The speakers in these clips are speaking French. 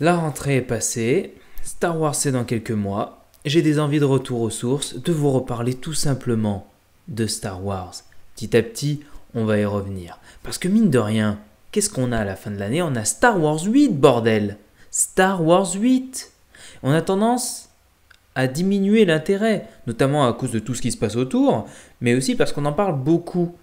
La rentrée est passée, Star Wars c'est dans quelques mois, j'ai des envies de retour aux sources, de vous reparler tout simplement de Star Wars. Petit à petit, on va y revenir. Parce que mine de rien, qu'est-ce qu'on a à la fin de l'année On a Star Wars 8, bordel Star Wars 8 On a tendance à diminuer l'intérêt, notamment à cause de tout ce qui se passe autour, mais aussi parce qu'on en parle beaucoup.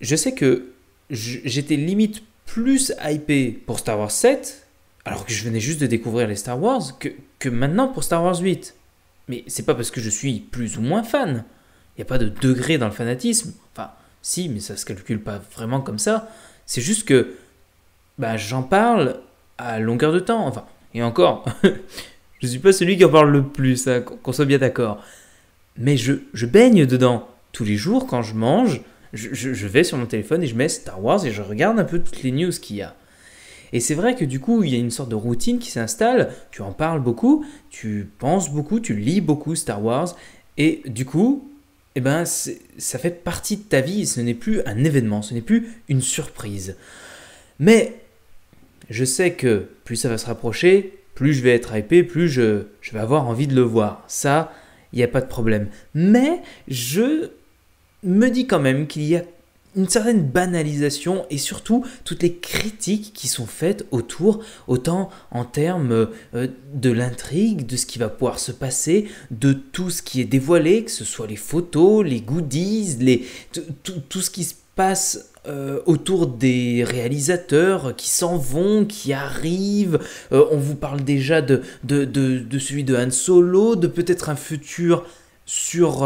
Je sais que j'étais limite plus hypé pour Star Wars 7 alors que je venais juste de découvrir les Star Wars, que, maintenant pour Star Wars 8. Mais c'est pas parce que je suis plus ou moins fan. Il n'y a pas de degré dans le fanatisme. Enfin, si, mais ça se calcule pas vraiment comme ça. C'est juste que bah, j'en parle à longueur de temps. Enfin, et encore, je suis pas celui qui en parle le plus, hein, qu'on soit bien d'accord. Mais je, je, baigne dedans. Tous les jours, quand je mange, je, je, je vais sur mon téléphone et je mets Star Wars et je regarde un peu toutes les news qu'il y a. Et c'est vrai que du coup, il y a une sorte de routine qui s'installe, tu en parles beaucoup, tu penses beaucoup, tu lis beaucoup Star Wars, et du coup, eh ben, ça fait partie de ta vie, ce n'est plus un événement, ce n'est plus une surprise. Mais je sais que plus ça va se rapprocher, plus je vais être hypé, plus je, je vais avoir envie de le voir. Ça, il n'y a pas de problème. Mais je me dis quand même qu'il y a une certaine banalisation et surtout toutes les critiques qui sont faites autour, autant en termes euh, de l'intrigue, de ce qui va pouvoir se passer, de tout ce qui est dévoilé, que ce soit les photos, les goodies, les, tout ce qui se passe euh, autour des réalisateurs qui s'en vont, qui arrivent. Euh, on vous parle déjà de, de, celui de Han Solo, de peut-être un futur sur...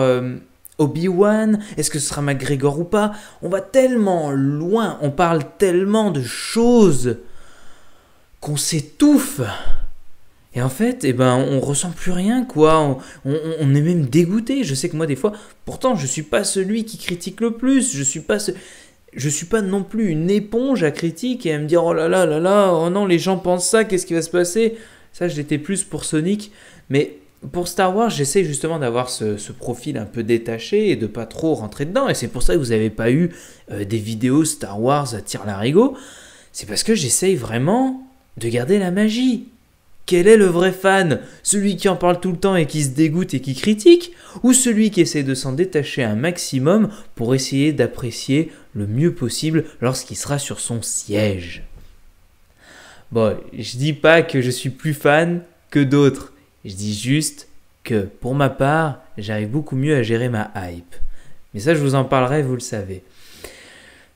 Obi-Wan Est-ce que ce sera McGregor ou pas On va tellement loin, on parle tellement de choses qu'on s'étouffe. Et en fait, eh ben, on ressent plus rien, quoi. On, est même dégoûté. Je sais que moi, des fois, pourtant, je suis pas celui qui critique le plus. Je suis pas Je suis pas non plus une éponge à critique et à me dire oh là là là là, oh non, les gens pensent ça, qu'est-ce qui va se passer Ça, j'étais plus pour Sonic, mais pour Star Wars, j'essaie justement d'avoir ce, profil un peu détaché et de pas trop rentrer dedans. Et c'est pour ça que vous n'avez pas eu euh, des vidéos Star Wars à tir larigot. C'est parce que j'essaye vraiment de garder la magie. Quel est le vrai fan Celui qui en parle tout le temps et qui se dégoûte et qui critique Ou celui qui essaie de s'en détacher un maximum pour essayer d'apprécier le mieux possible lorsqu'il sera sur son siège Bon, je dis pas que je suis plus fan que d'autres je dis juste que, pour ma part, j'arrive beaucoup mieux à gérer ma hype. Mais ça, je vous en parlerai, vous le savez.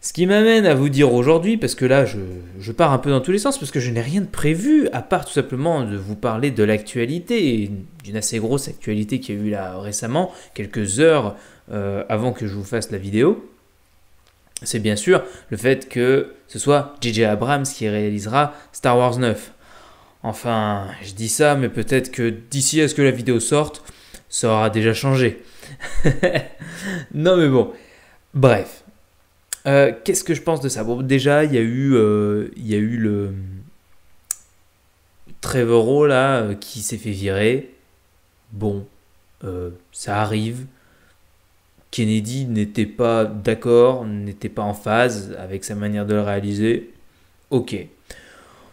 Ce qui m'amène à vous dire aujourd'hui, parce que là, je, pars un peu dans tous les sens, parce que je n'ai rien de prévu, à part tout simplement de vous parler de l'actualité, d'une assez grosse actualité qui a eu là récemment, quelques heures euh, avant que je vous fasse la vidéo. C'est bien sûr le fait que ce soit JJ Abrams qui réalisera Star Wars 9. Enfin, je dis ça, mais peut-être que d'ici à ce que la vidéo sorte, ça aura déjà changé. non mais bon, bref. Euh, qu'est-ce que je pense de ça Bon, déjà, il y a eu, euh, le Trevorrow là euh, qui s'est fait virer. Bon, ça arrive. Kennedy n'était pas d'accord, n'était pas en phase avec sa manière de le réaliser. Ok.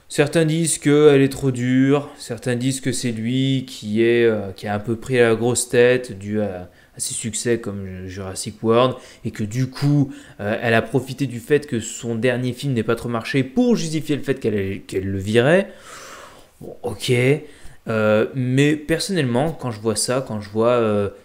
Certains disent qu'elle est trop dure, certains disent que c'est lui qui, est, euh, qui a un peu pris la grosse tête dû à, ses succès comme Jurassic World, et que du coup, euh, elle a profité du fait que son dernier film n'est pas trop marché pour justifier le fait qu'elle le virait. Bon, ok. Euh, mais personnellement, quand je vois ça, quand je vois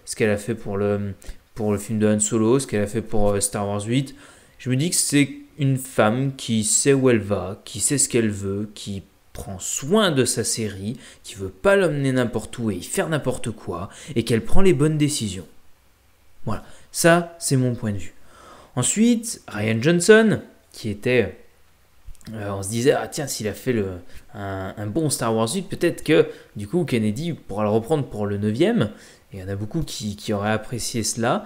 ce qu'elle a fait pour le, pour le film de Han Solo, ce qu'elle a fait pour Star Wars 8, je me dis que c'est une femme qui sait où elle va, qui sait ce qu'elle veut, qui prend soin de sa série, qui veut pas l'emmener n'importe où et y faire n'importe quoi, et qu'elle prend les bonnes décisions. Voilà, ça c'est mon point de vue. Ensuite, Ryan Johnson, qui était... Euh, on se disait, ah tiens, s'il a fait le, un, bon Star Wars 8, peut-être que du coup Kennedy pourra le reprendre pour le 9 e Et il y en a beaucoup qui, qui auraient apprécié cela.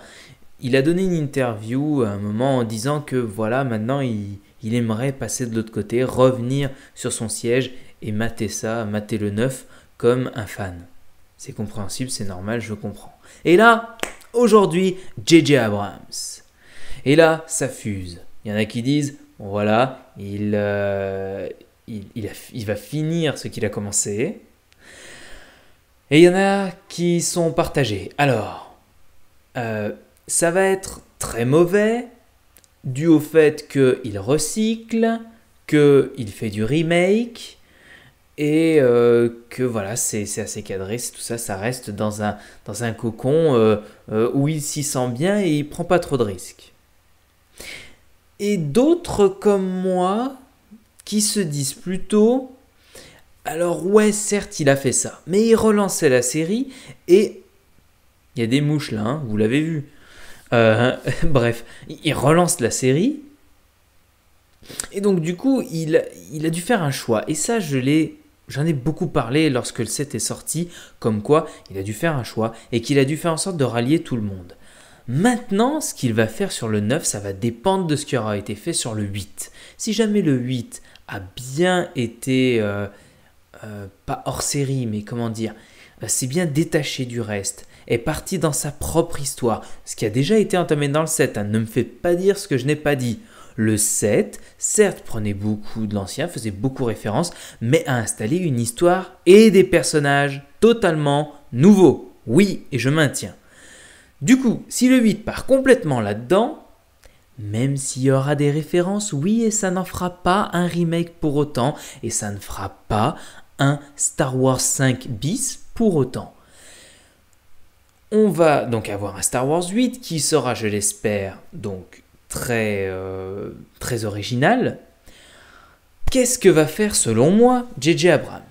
Il a donné une interview à un moment en disant que voilà, maintenant il, aimerait passer de l'autre côté, revenir sur son siège et mater ça, mater le neuf comme un fan. C'est compréhensible, c'est normal, je comprends. Et là, aujourd'hui, JJ Abrams. Et là, ça fuse. Il y en a qui disent, voilà, il, euh, il, il, va finir ce qu'il a commencé. Et il y en a qui sont partagés. Alors, euh, ça va être très mauvais, dû au fait qu'il recycle, qu'il fait du remake, et euh, que voilà, c'est assez cadré, tout ça, ça reste dans un, dans un cocon euh, euh, où il s'y sent bien et il prend pas trop de risques. Et d'autres comme moi qui se disent plutôt alors ouais, certes, il a fait ça, mais il relançait la série et il y a des mouches là, hein, vous l'avez vu. Euh, bref, il relance la série. Et donc du coup, il, a dû faire un choix. Et ça, je l'ai J'en ai beaucoup parlé lorsque le 7 est sorti, comme quoi il a dû faire un choix et qu'il a dû faire en sorte de rallier tout le monde. Maintenant, ce qu'il va faire sur le 9, ça va dépendre de ce qui aura été fait sur le 8. Si jamais le 8 a bien été, euh, euh, pas hors série, mais comment dire, c'est bien détaché du reste, est parti dans sa propre histoire, ce qui a déjà été entamé dans le 7. Hein. Ne me fait pas dire ce que je n'ai pas dit. Le 7, certes, prenait beaucoup de l'ancien, faisait beaucoup référence, mais a installé une histoire et des personnages totalement nouveaux. Oui, et je maintiens. Du coup, si le 8 part complètement là-dedans, même s'il y aura des références, oui, et ça n'en fera pas un remake pour autant, et ça ne fera pas un Star Wars 5 bis pour autant. On va donc avoir un Star Wars 8 qui sera, je l'espère, donc très, euh, très original. Qu'est-ce que va faire, selon moi, JJ Abrams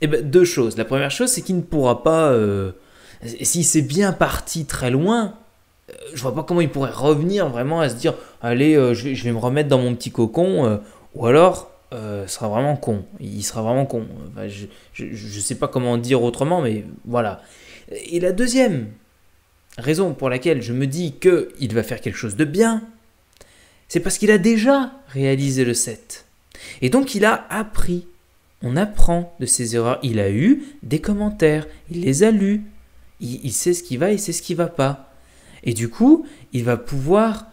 Eh ben, deux choses. La première chose, c'est qu'il ne pourra pas... Euh, s'il si c'est bien parti très loin, euh, je vois pas comment il pourrait revenir vraiment à se dire allez je, vais, me remettre dans mon petit cocon ou alors euh, sera vraiment con. Il sera vraiment con. je, ne sais pas comment dire autrement, mais voilà. Et la deuxième raison pour laquelle je me dis que il va faire quelque chose de bien, c'est parce qu'il a déjà réalisé le set. Et donc il a appris. On apprend de ses erreurs. Il a eu des commentaires. Il les a lus. Il, sait ce qui va et sait ce qui va pas. Et du coup, il va pouvoir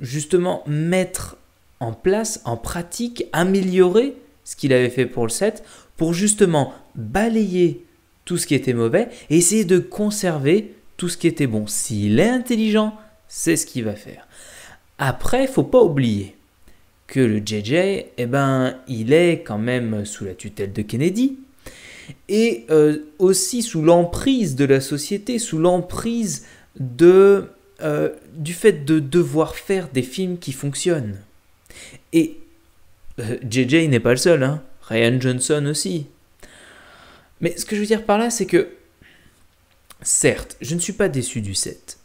justement mettre en place, en pratique, améliorer ce qu'il avait fait pour le set pour justement balayer tout ce qui était mauvais et essayer de conserver tout ce qui était bon. S'il est intelligent, c'est ce qu'il va faire. Après, faut pas oublier que le JJ, eh ben, il est quand même sous la tutelle de Kennedy et euh, aussi sous l'emprise de la société, sous l'emprise de euh, du fait de devoir faire des films qui fonctionnent. Et JJ euh, n'est pas le seul, hein. Ryan Johnson aussi. Mais ce que je veux dire par là, c'est que, certes, je ne suis pas déçu du set.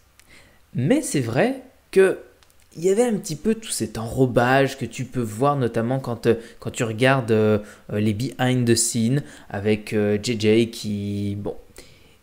Mais c'est vrai que il y avait un petit peu tout cet enrobage que tu peux voir notamment quand, euh, quand tu regardes euh, les behind the scenes avec JJ qui bon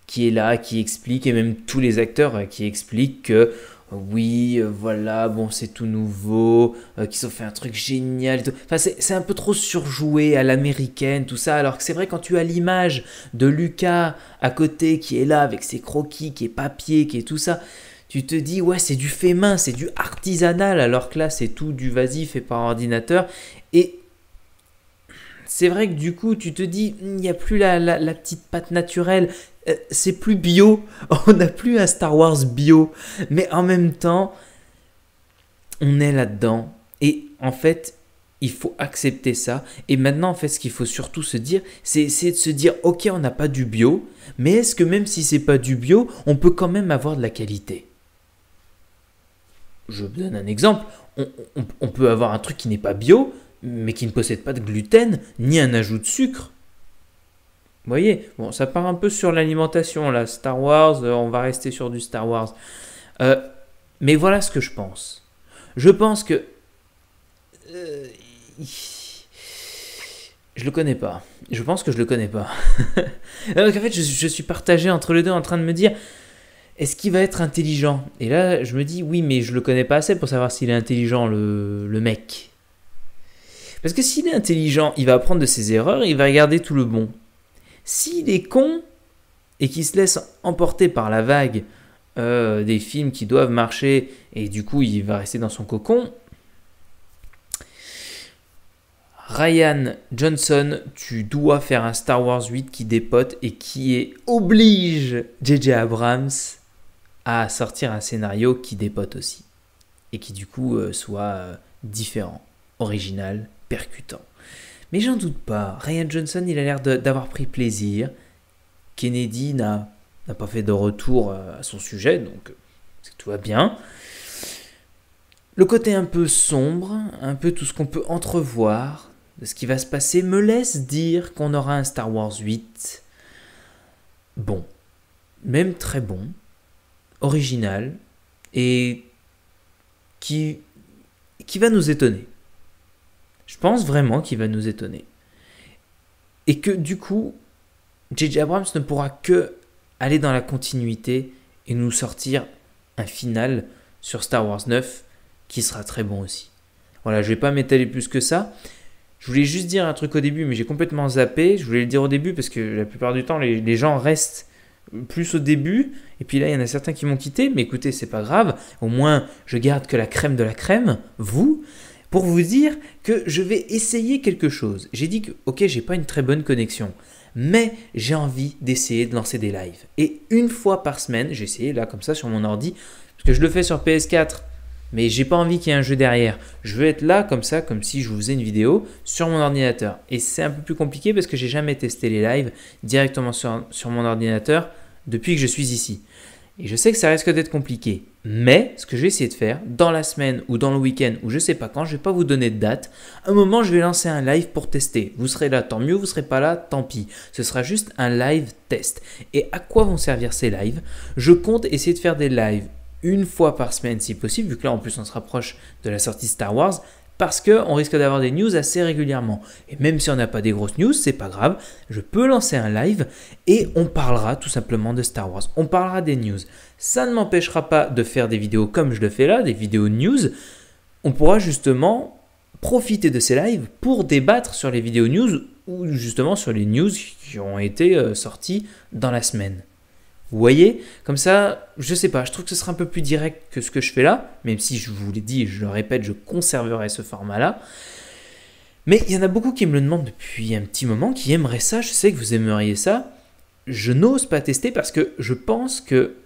qui est là, qui explique et même tous les acteurs qui expliquent que oui, euh, voilà, bon, c'est tout nouveau, qui euh, qu'ils ont fait un truc génial. c'est un peu trop surjoué à l'américaine, tout ça. Alors que c'est vrai, quand tu as l'image de Lucas à côté qui est là avec ses croquis, qui est papier, qui est tout ça, tu te dis, ouais, c'est du fait main, c'est du artisanal. Alors que là, c'est tout du vasif y fait par ordinateur. Et c'est vrai que du coup, tu te dis, il n'y a plus la, la, petite pâte naturelle, euh, c'est plus bio, on n'a plus un Star Wars bio, mais en même temps, on est là-dedans. Et en fait, il faut accepter ça. Et maintenant, en fait, ce qu'il faut surtout se dire, c'est de se dire, ok, on n'a pas du bio, mais est-ce que même si c'est pas du bio, on peut quand même avoir de la qualité Je donne un exemple. on peut avoir un truc qui n'est pas bio, mais qui ne possède pas de gluten ni un ajout de sucre. Vous voyez, bon, ça part un peu sur l'alimentation, là, Star Wars, euh, on va rester sur du Star Wars. Euh, mais voilà ce que je pense. Je pense que... Euh, je le connais pas. Je pense que je le connais pas. Donc en fait, je, suis partagé entre les deux en train de me dire, est-ce qu'il va être intelligent Et là, je me dis, oui, mais je le connais pas assez pour savoir s'il est intelligent, le, le mec. Parce que s'il est intelligent, il va apprendre de ses erreurs et il va regarder tout le bon. S'il est con et qu'il se laisse emporter par la vague euh, des films qui doivent marcher et du coup il va rester dans son cocon, Ryan Johnson, tu dois faire un Star Wars 8 qui dépote et qui oblige JJ Abrams à sortir un scénario qui dépote aussi. Et qui du coup euh, soit euh, différent, original percutant. Mais j'en doute pas, Ryan Johnson, il a l'air d'avoir pris plaisir. Kennedy n'a pas fait de retour euh, à son sujet, donc tout va bien. Le côté un peu sombre, un peu tout ce qu'on peut entrevoir de ce qui va se passer, me laisse dire qu'on aura un Star Wars 8 bon, même très bon, original, et qui, qui va nous étonner. Je pense vraiment qu'il va nous étonner. Et que du coup, JJ Abrams ne pourra que aller dans la continuité et nous sortir un final sur Star Wars 9 qui sera très bon aussi. Voilà, je vais pas m'étaler plus que ça. Je voulais juste dire un truc au début, mais j'ai complètement zappé. Je voulais le dire au début parce que la plupart du temps, les, gens restent plus au début. Et puis là, il y en a certains qui m'ont quitté, mais écoutez, c'est pas grave. Au moins, je garde que la crème de la crème, vous pour vous dire que je vais essayer quelque chose. J'ai dit que, ok, j'ai pas une très bonne connexion, mais j'ai envie d'essayer de lancer des lives. Et une fois par semaine, j'ai essayé là comme ça sur mon ordi, parce que je le fais sur PS4, mais j'ai pas envie qu'il y ait un jeu derrière. Je veux être là comme ça, comme si je vous faisais une vidéo sur mon ordinateur. Et c'est un peu plus compliqué parce que j'ai jamais testé les lives directement sur mon ordinateur depuis que je suis ici. Et je sais que ça risque d'être compliqué. Mais ce que je vais essayer de faire dans la semaine ou dans le week-end ou je sais pas quand, je ne vais pas vous donner de date. À un moment, je vais lancer un live pour tester. Vous serez là, tant mieux. Vous serez pas là, tant pis. Ce sera juste un live test. Et à quoi vont servir ces lives Je compte essayer de faire des lives une fois par semaine si possible, vu que là en plus on se rapproche de la sortie Star Wars parce qu'on risque d'avoir des news assez régulièrement. Et même si on n'a pas des grosses news, c'est pas grave, je peux lancer un live et on parlera tout simplement de Star Wars. On parlera des news. Ça ne m'empêchera pas de faire des vidéos comme je le fais là, des vidéos news. On pourra justement profiter de ces lives pour débattre sur les vidéos news ou justement sur les news qui ont été euh, sorties dans la semaine. Vous voyez Comme ça, je sais pas, je trouve que ce sera un peu plus direct que ce que je fais là, même si je vous l'ai dit et je le répète, je conserverai ce format-là. Mais il y en a beaucoup qui me le demandent depuis un petit moment, qui aimeraient ça, je sais que vous aimeriez ça. Je n'ose pas tester parce que je pense que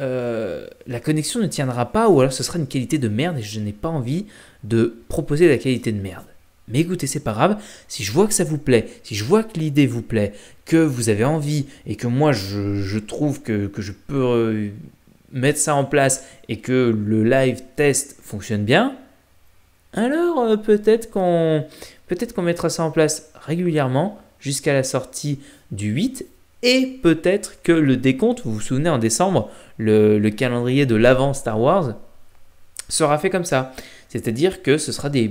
euh, la connexion ne tiendra pas ou alors ce sera une qualité de merde et je n'ai pas envie de proposer la qualité de merde. Mais écoutez, c'est pas grave. Si je vois que ça vous plaît, si je vois que l'idée vous plaît, que vous avez envie et que moi je, trouve que, je peux euh, mettre ça en place et que le live test fonctionne bien, alors euh, peut-être qu'on peut-être qu'on mettra ça en place régulièrement jusqu'à la sortie du 8 et peut-être que le décompte, vous vous souvenez en décembre, le, le calendrier de l'avant Star Wars sera fait comme ça. C'est-à-dire que ce sera des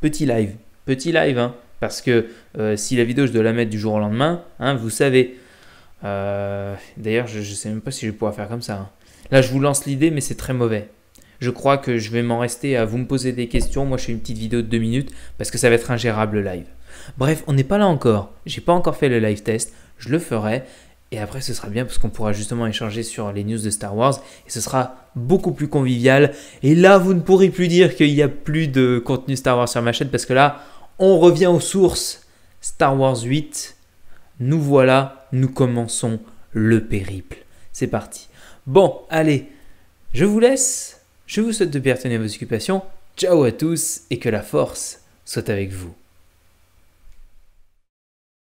petits lives petit live, hein, parce que euh, si la vidéo, je dois la mettre du jour au lendemain, hein, vous savez. Euh, d'ailleurs, je ne sais même pas si je vais pouvoir faire comme ça. Hein. Là, je vous lance l'idée, mais c'est très mauvais. Je crois que je vais m'en rester à vous me poser des questions. Moi, je fais une petite vidéo de deux minutes parce que ça va être ingérable live. Bref, on n'est pas là encore. J'ai pas encore fait le live test. Je le ferai. Et après, ce sera bien parce qu'on pourra justement échanger sur les news de Star Wars et ce sera beaucoup plus convivial. Et là, vous ne pourrez plus dire qu'il n'y a plus de contenu Star Wars sur ma chaîne parce que là, on revient aux sources. Star Wars 8, nous voilà, nous commençons le périple. C'est parti. Bon, allez, je vous laisse. Je vous souhaite de bien tenir vos occupations. Ciao à tous et que la force soit avec vous.